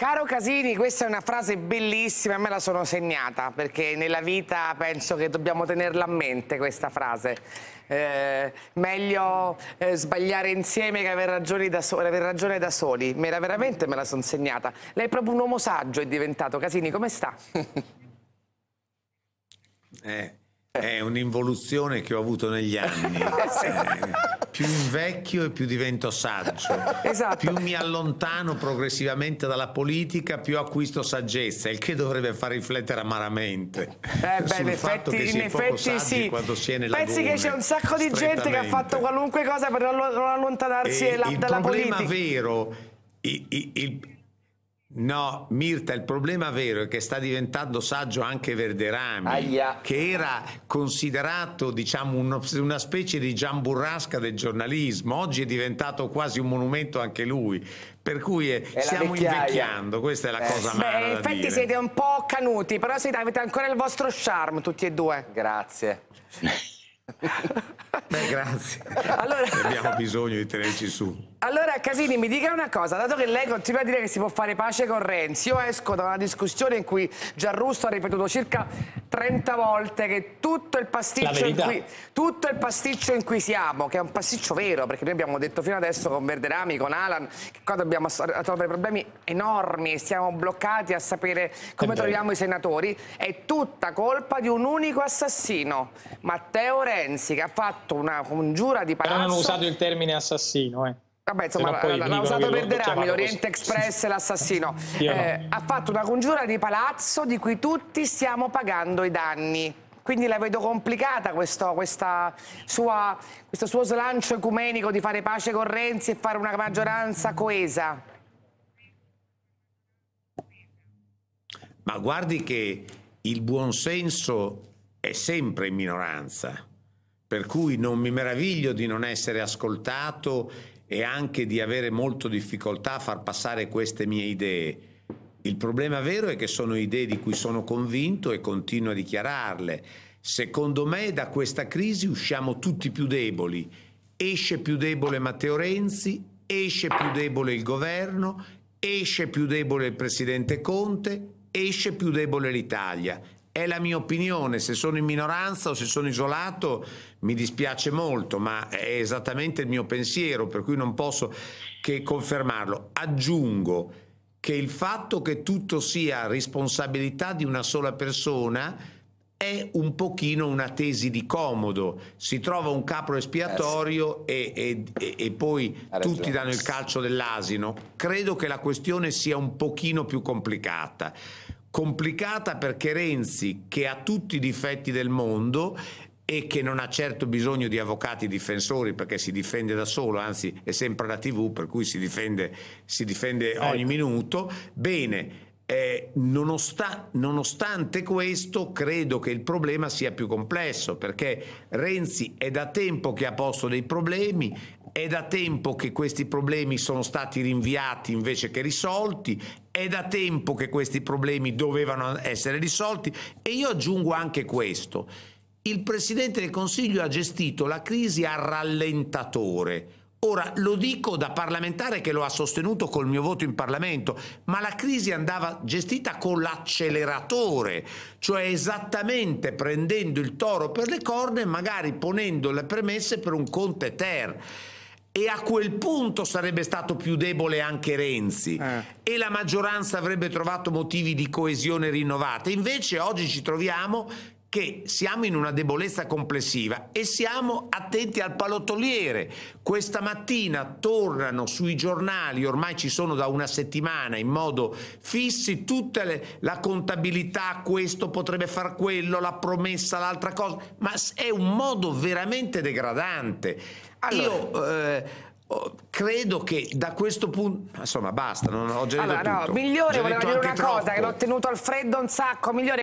Caro Casini, questa è una frase bellissima me la sono segnata perché nella vita penso che dobbiamo tenerla a mente questa frase. Eh, meglio eh, sbagliare insieme che aver, so aver, ragione da soli. Me la, veramente me la sono segnata. Lei è proprio un uomo saggio, è diventato. Casini, come sta? eh. È un'involuzione che ho avuto negli anni. eh, più invecchio e più divento saggio. Esatto. Più mi allontano progressivamente dalla politica, più acquisto saggezza, il che dovrebbe far riflettere amaramente. Eh beh, in effetti, in effetti sì. Quando si è nella Pensi che c'è un sacco di gente che ha fatto qualunque cosa per non allontanarsi e dalla, dalla politica. Il problema vero, il, il No, Mirta, il problema vero è che sta diventando saggio anche Verderami, Aia. che era considerato diciamo, uno, una specie di giamburrasca del giornalismo, oggi è diventato quasi un monumento anche lui. Per cui è, stiamo invecchiando, questa è la eh. cosa male. Beh, in effetti siete un po' canuti, però siete, avete ancora il vostro charme tutti e due. Grazie. grazie. Allora... Abbiamo bisogno di tenerci su. Allora Casini mi dica una cosa, dato che lei continua a dire che si può fare pace con Renzi, io esco da una discussione in cui Giarrusso ha ripetuto circa 30 volte che tutto il pasticcio, in cui, tutto il pasticcio in cui siamo, che è un pasticcio vero, perché noi abbiamo detto fino adesso con Verderami, con Alan, che qua dobbiamo trovare problemi enormi e siamo bloccati a sapere come troviamo i senatori, è tutta colpa di un unico assassino, Matteo Renzi, che ha fatto una congiura di palazzo. Però hanno usato il termine assassino, eh. Vabbè, insomma, l'ha usato per derarmi, l'Oriente Express, l'assassino. Eh, Ha fatto una congiura di palazzo di cui tutti stiamo pagando i danni. Quindi la vedo complicata questo, sua, questo suo slancio ecumenico di fare pace con Renzi e fare una maggioranza coesa. Ma guardi che il buonsenso è sempre in minoranza per cui non mi meraviglio di non essere ascoltato e anche di avere molto difficoltà a far passare queste mie idee. Il problema vero è che sono idee di cui sono convinto e continuo a dichiararle. Secondo me da questa crisi usciamo tutti più deboli. Esce più debole Matteo Renzi, esce più debole il governo, esce più debole il presidente Conte, esce più debole l'Italia è la mia opinione, se sono in minoranza o se sono isolato mi dispiace molto, ma è esattamente il mio pensiero, per cui non posso che confermarlo. Aggiungo che il fatto che tutto sia responsabilità di una sola persona è un pochino una tesi di comodo, si trova un capro espiatorio eh sì. e, e, e, poi tutti danno il calcio dell'asino. Credo che la questione sia un pochino più complicata complicata perché Renzi, che ha tutti i difetti del mondo e che non ha certo bisogno di avvocati difensori perché si difende da solo, anzi è sempre la TV per cui si difende, si difende ecco. ogni minuto, bene. Eh, nonostan- nonostante questo, credo che il problema sia più complesso perché Renzi è da tempo che ha posto dei problemi, è da tempo che questi problemi sono stati rinviati invece che risolti, è da tempo che questi problemi dovevano essere risolti e io aggiungo anche questo. Il Presidente del Consiglio ha gestito la crisi a rallentatore. Ora lo dico da parlamentare che lo ha sostenuto col mio voto in Parlamento, ma la crisi andava gestita con l'acceleratore, cioè esattamente prendendo il toro per le corna e magari ponendo le premesse per un Conte Ter e a quel punto sarebbe stato più debole anche Renzi eh. e la maggioranza avrebbe trovato motivi di coesione rinnovata. Invece oggi ci troviamo che siamo in una debolezza complessiva e siamo attenti al palottoliere. Questa mattina tornano sui giornali, ormai ci sono da una settimana in modo fissi, tutta la contabilità, questo potrebbe far quello, la promessa, l'altra cosa, ma è un modo veramente degradante. Allora, Io, eh, credo che da questo punto insomma basta non ho già allora, detto no, tutto. migliore voleva dire una troppo. cosa che l'ho tenuto al freddo un sacco migliore